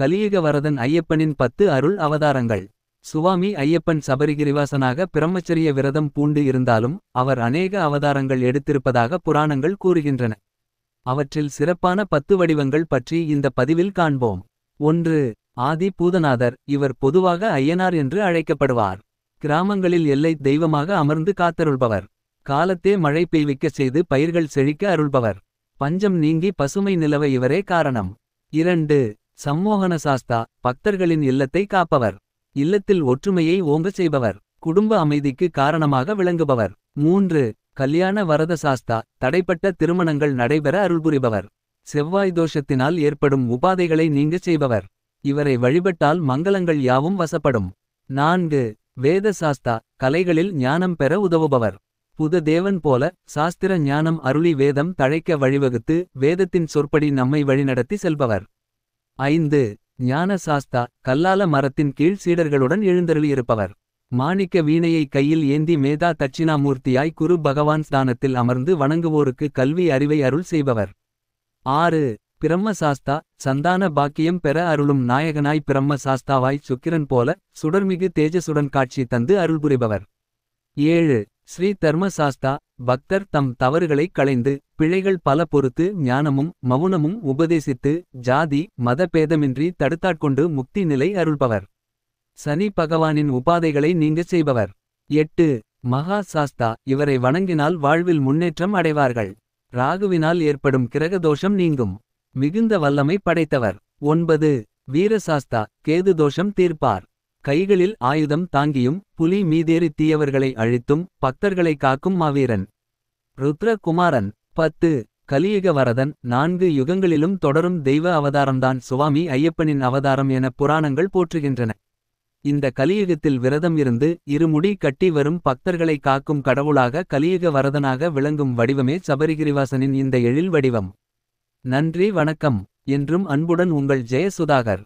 கலியுக வரதன் ஐயப்பனின் பத்து அருள் அவதாரங்கள் சுவாமி ஐயப்பன் சபரிகிரிவாசனாக பிரம்மச்சரிய விரதம் பூண்டு இருந்தாலும் அவர் அநேக அவதாரங்கள் எடுத்திருப்பதாக புராணங்கள் கூறுகின்றன அவற்றில் சிறப்பான பத்து வடிவங்கள் பற்றி இந்த பதிவில் காண்போம் ஒன்று ஆதி பூதநாதர் இவர் பொதுவாக ஐயனார் என்று அழைக்கப்படுவார் கிராமங்களில் எல்லை தெய்வமாக அமர்ந்து காத்தருள்பவர் காலத்தே மழை பெய்விக்கச் செய்து பயிர்கள் செழிக்க அருள்பவர் பஞ்சம் நீங்கி பசுமை நிலவ இவரே காரணம் இரண்டு சம்மோகன சாஸ்தா பக்தர்களின் இல்லத்தை காப்பவர் இல்லத்தில் ஒற்றுமையை ஓங்கச் செய்பவர் குடும்ப அமைதிக்கு காரணமாக விளங்குபவர் மூன்று கல்யாண வரத சாஸ்தா தடைப்பட்ட திருமணங்கள் நடைபெற அருள்புரிபவர் செவ்வாய் தோஷத்தினால் ஏற்படும் உபாதைகளை நீங்கச் செய்பவர் இவரை வழிபட்டால் மங்களங்கள் யாவும் வசப்படும் நான்கு வேத சாஸ்தா கலைகளில் ஞானம் பெற உதவுபவர் புத தேவன் போல சாஸ்திர ஞானம் அருளி வேதம் தழைக்க வழிவகுத்து வேதத்தின் சொற்படி நம்மை வழிநடத்தி செல்பவர் ஐந்து ஞானசாஸ்தா கல்லால மரத்தின் கீழ் சீடர்களுடன் எழுந்தருளியிருப்பவர் மாணிக்க வீணையை கையில் ஏந்தி மேதா தட்சிணாமூர்த்தியாய் குரு பகவான் ஸ்தானத்தில் அமர்ந்து வணங்குவோருக்கு கல்வி அறிவை அருள் செய்பவர் ஆறு பிரம்மசாஸ்தா சந்தான பாக்கியம் பெற அருளும் நாயகனாய் பிரம்மசாஸ்தாவாய் சுக்கிரன் போல சுடர்மிகு தேஜசுடன் காட்சி தந்து அருள் புரிபவர் ஏழு ஸ்ரீ தர்மசாஸ்தா பக்தர் தம் தவறுகளை களைந்து பிழைகள் பல பொறுத்து ஞானமும் மவுனமும் உபதேசித்து ஜாதி மத பேதமின்றி தடுத்தாட்கொண்டு முக்தி நிலை அருள்பவர் சனி பகவானின் உபாதைகளை நீங்கச் செய்பவர் எட்டு மகா சாஸ்தா இவரை வணங்கினால் வாழ்வில் முன்னேற்றம் அடைவார்கள் ராகுவினால் ஏற்படும் கிரகதோஷம் நீங்கும் மிகுந்த வல்லமை படைத்தவர் ஒன்பது வீரசாஸ்தா கேது தோஷம் தீர்ப்பார் கைகளில் ஆயுதம் தாங்கியும் புலி மீதேறி தீயவர்களை அழித்தும் பக்தர்களை காக்கும் மாவீரன் ருத்ரகுமாரன் பத்து கலியுக வரதன் நான்கு யுகங்களிலும் தொடரும் தெய்வ அவதாரம்தான் சுவாமி ஐயப்பனின் அவதாரம் என புராணங்கள் போற்றுகின்றன இந்த கலியுகத்தில் விரதம் இருந்து இருமுடி கட்டி வரும் பக்தர்களை காக்கும் கடவுளாக கலியுக வரதனாக விளங்கும் வடிவமே சபரிகிரிவாசனின் இந்த எழில் வடிவம் நன்றி வணக்கம் என்றும் அன்புடன் உங்கள் ஜெயசுதாகர்